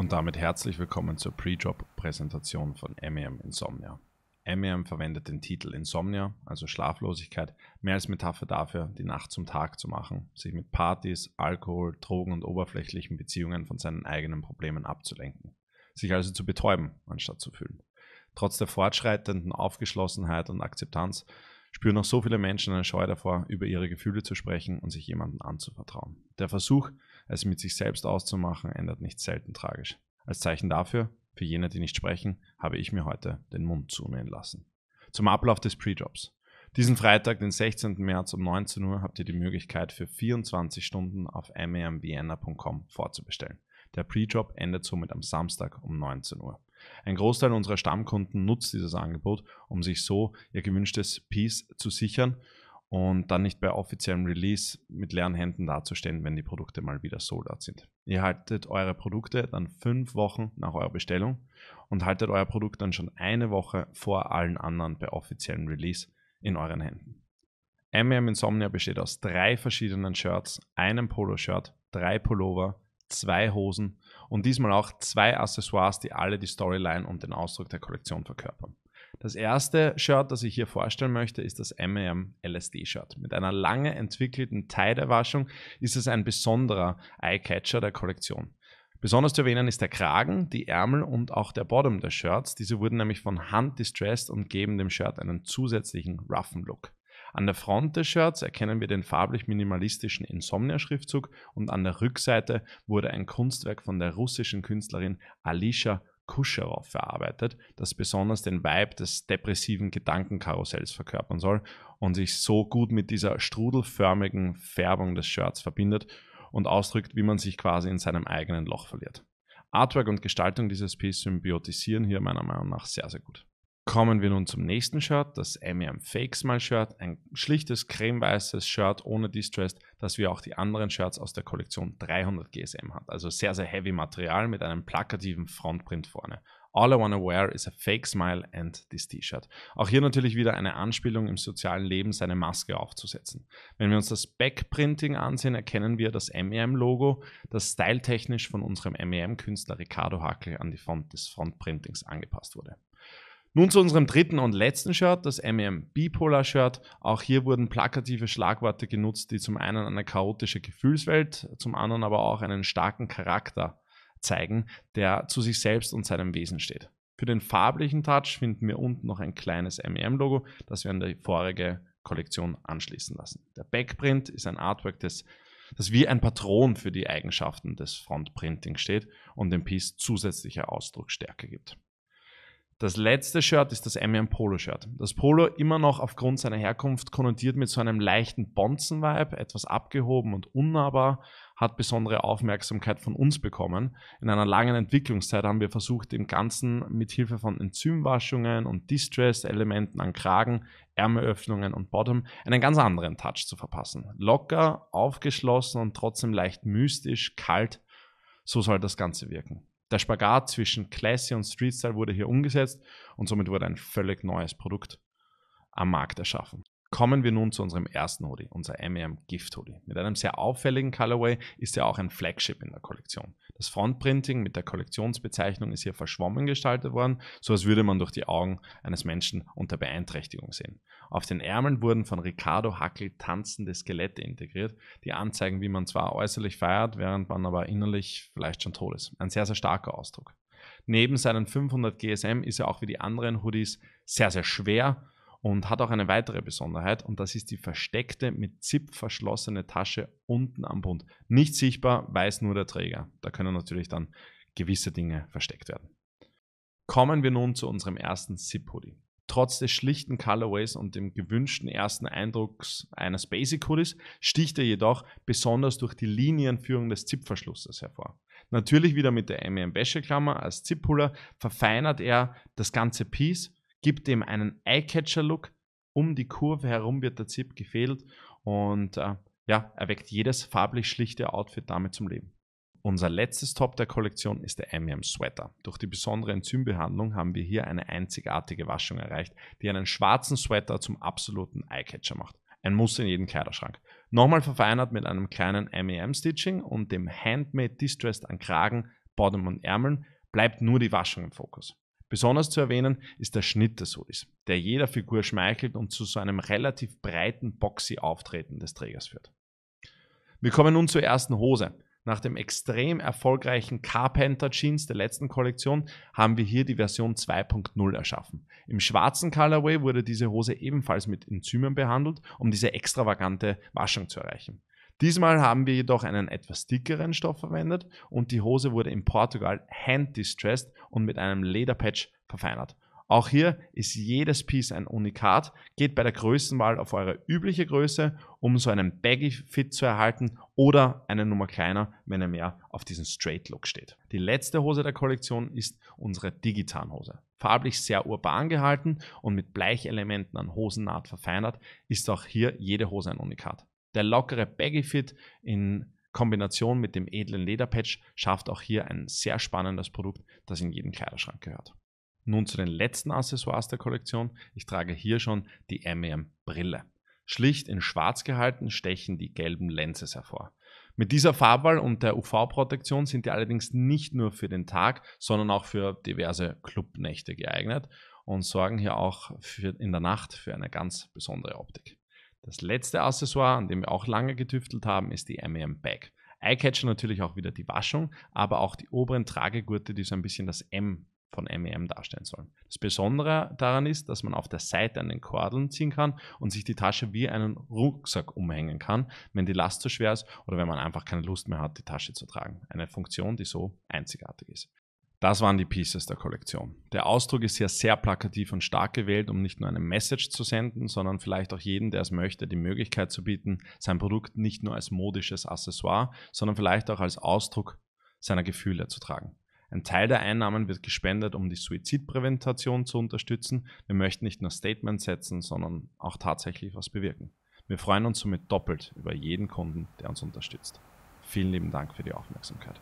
Und damit herzlich willkommen zur Pre-Job-Präsentation von MEM e Insomnia. MEM e verwendet den Titel Insomnia, also Schlaflosigkeit, mehr als Metapher dafür, die Nacht zum Tag zu machen, sich mit Partys, Alkohol, Drogen und oberflächlichen Beziehungen von seinen eigenen Problemen abzulenken, sich also zu betäuben, anstatt zu fühlen. Trotz der fortschreitenden Aufgeschlossenheit und Akzeptanz spüren noch so viele Menschen eine Scheu davor, über ihre Gefühle zu sprechen und sich jemandem anzuvertrauen. Der Versuch, es mit sich selbst auszumachen, ändert nicht selten tragisch. Als Zeichen dafür, für jene, die nicht sprechen, habe ich mir heute den Mund zumähen lassen. Zum Ablauf des Pre-Jobs. Diesen Freitag, den 16. März um 19 Uhr, habt ihr die Möglichkeit, für 24 Stunden auf mamvienna.com vorzubestellen. Der Pre-Job endet somit am Samstag um 19 Uhr. Ein Großteil unserer Stammkunden nutzt dieses Angebot, um sich so ihr gewünschtes Piece zu sichern und dann nicht bei offiziellem Release mit leeren Händen dazustehen, wenn die Produkte mal wieder sold out sind. Ihr haltet eure Produkte dann fünf Wochen nach eurer Bestellung und haltet euer Produkt dann schon eine Woche vor allen anderen bei offiziellem Release in euren Händen. MM Insomnia besteht aus drei verschiedenen Shirts, einem Poloshirt, drei Pullover, zwei Hosen und diesmal auch zwei Accessoires, die alle die Storyline und den Ausdruck der Kollektion verkörpern. Das erste Shirt, das ich hier vorstellen möchte, ist das M&M LSD-Shirt. Mit einer lange entwickelten Teiderwaschung ist es ein besonderer Eyecatcher der Kollektion. Besonders zu erwähnen ist der Kragen, die Ärmel und auch der Bottom der Shirts. Diese wurden nämlich von Hand distressed und geben dem Shirt einen zusätzlichen roughen Look. An der Front des Shirts erkennen wir den farblich minimalistischen Insomnia-Schriftzug und an der Rückseite wurde ein Kunstwerk von der russischen Künstlerin Alisha Kuscherow verarbeitet, das besonders den Vibe des depressiven Gedankenkarussells verkörpern soll und sich so gut mit dieser strudelförmigen Färbung des Shirts verbindet und ausdrückt, wie man sich quasi in seinem eigenen Loch verliert. Artwork und Gestaltung dieses Piece symbiotisieren hier meiner Meinung nach sehr, sehr gut. Kommen wir nun zum nächsten Shirt, das MEM Fake Smile Shirt, ein schlichtes cremeweißes Shirt ohne Distressed, das wie auch die anderen Shirts aus der Kollektion 300 GSM hat. Also sehr, sehr heavy Material mit einem plakativen Frontprint vorne. All I Wanna Wear is a Fake Smile and this T-Shirt. Auch hier natürlich wieder eine Anspielung im sozialen Leben, seine Maske aufzusetzen. Wenn wir uns das Backprinting ansehen, erkennen wir das MEM-Logo, das styletechnisch von unserem MEM-Künstler Ricardo Hackel an die Front des Frontprintings angepasst wurde. Nun zu unserem dritten und letzten Shirt, das MEM Bipolar Shirt. Auch hier wurden plakative Schlagworte genutzt, die zum einen eine chaotische Gefühlswelt, zum anderen aber auch einen starken Charakter zeigen, der zu sich selbst und seinem Wesen steht. Für den farblichen Touch finden wir unten noch ein kleines MEM-Logo, das wir an die vorige Kollektion anschließen lassen. Der Backprint ist ein Artwork, das, das wie ein Patron für die Eigenschaften des Frontprinting steht und dem Piece zusätzliche Ausdrucksstärke gibt. Das letzte Shirt ist das M&M Polo Shirt. Das Polo immer noch aufgrund seiner Herkunft konnotiert mit so einem leichten Bonzen-Vibe, etwas abgehoben und unnahbar, hat besondere Aufmerksamkeit von uns bekommen. In einer langen Entwicklungszeit haben wir versucht, dem Ganzen mit Hilfe von Enzymwaschungen und Distress-Elementen an Kragen, Ärmelöffnungen und Bottom einen ganz anderen Touch zu verpassen. Locker, aufgeschlossen und trotzdem leicht mystisch, kalt. So soll das Ganze wirken. Der Spagat zwischen Classy und Street Style wurde hier umgesetzt und somit wurde ein völlig neues Produkt am Markt erschaffen. Kommen wir nun zu unserem ersten Hoodie, unser MEM Gift Hoodie. Mit einem sehr auffälligen Colorway ist er auch ein Flagship in der Kollektion. Das Frontprinting mit der Kollektionsbezeichnung ist hier verschwommen gestaltet worden, so als würde man durch die Augen eines Menschen unter Beeinträchtigung sehen. Auf den Ärmeln wurden von Ricardo Hackl tanzende Skelette integriert, die anzeigen, wie man zwar äußerlich feiert, während man aber innerlich vielleicht schon tot ist. Ein sehr, sehr starker Ausdruck. Neben seinen 500 GSM ist er auch wie die anderen Hoodies sehr, sehr schwer und hat auch eine weitere Besonderheit und das ist die versteckte mit ZIP verschlossene Tasche unten am Bund. Nicht sichtbar, weiß nur der Träger. Da können natürlich dann gewisse Dinge versteckt werden. Kommen wir nun zu unserem ersten ZIP-Hoodie. Trotz des schlichten Colorways und dem gewünschten ersten Eindrucks eines Basic Hoodies sticht er jedoch besonders durch die Linienführung des Zipverschlusses hervor. Natürlich wieder mit der MEM-Wäscheklammer als Zippuller verfeinert er das ganze Piece gibt ihm einen Eyecatcher-Look. Um die Kurve herum wird der Zip gefehlt und äh, ja, erweckt jedes farblich schlichte Outfit damit zum Leben. Unser letztes Top der Kollektion ist der Amium e Sweater. Durch die besondere Enzymbehandlung haben wir hier eine einzigartige Waschung erreicht, die einen schwarzen Sweater zum absoluten Eyecatcher macht. Ein Muss in jedem Kleiderschrank. Nochmal verfeinert mit einem kleinen MEM-Stitching und dem Handmade Distressed an Kragen, Bottom und Ärmeln bleibt nur die Waschung im Fokus. Besonders zu erwähnen ist der Schnitt, des so der jeder Figur schmeichelt und zu so einem relativ breiten Boxy-Auftreten des Trägers führt. Wir kommen nun zur ersten Hose. Nach dem extrem erfolgreichen Carpenter Jeans der letzten Kollektion haben wir hier die Version 2.0 erschaffen. Im schwarzen Colorway wurde diese Hose ebenfalls mit Enzymen behandelt, um diese extravagante Waschung zu erreichen. Diesmal haben wir jedoch einen etwas dickeren Stoff verwendet und die Hose wurde in Portugal hand-distressed und mit einem Lederpatch verfeinert. Auch hier ist jedes Piece ein Unikat. Geht bei der Größenwahl auf eure übliche Größe, um so einen Baggy-Fit zu erhalten oder eine Nummer kleiner, wenn ihr mehr auf diesen Straight-Look steht. Die letzte Hose der Kollektion ist unsere Digitan-Hose. Farblich sehr urban gehalten und mit Bleichelementen an Hosennaht verfeinert, ist auch hier jede Hose ein Unikat. Der lockere Baggy-Fit in Kombination mit dem edlen Lederpatch schafft auch hier ein sehr spannendes Produkt, das in jeden Kleiderschrank gehört. Nun zu den letzten Accessoires der Kollektion. Ich trage hier schon die MEM-Brille. Schlicht in schwarz gehalten stechen die gelben Lenses hervor. Mit dieser Farbwahl und der UV-Protektion sind die allerdings nicht nur für den Tag, sondern auch für diverse Clubnächte geeignet und sorgen hier auch in der Nacht für eine ganz besondere Optik. Das letzte Accessoire, an dem wir auch lange getüftelt haben, ist die MEM Bag. Eyecatcher natürlich auch wieder die Waschung, aber auch die oberen Tragegurte, die so ein bisschen das M von MEM darstellen sollen. Das Besondere daran ist, dass man auf der Seite an den Kordeln ziehen kann und sich die Tasche wie einen Rucksack umhängen kann, wenn die Last zu schwer ist oder wenn man einfach keine Lust mehr hat, die Tasche zu tragen. Eine Funktion, die so einzigartig ist. Das waren die Pieces der Kollektion. Der Ausdruck ist hier sehr plakativ und stark gewählt, um nicht nur eine Message zu senden, sondern vielleicht auch jedem, der es möchte, die Möglichkeit zu bieten, sein Produkt nicht nur als modisches Accessoire, sondern vielleicht auch als Ausdruck seiner Gefühle zu tragen. Ein Teil der Einnahmen wird gespendet, um die Suizidprävention zu unterstützen. Wir möchten nicht nur Statements setzen, sondern auch tatsächlich was bewirken. Wir freuen uns somit doppelt über jeden Kunden, der uns unterstützt. Vielen lieben Dank für die Aufmerksamkeit.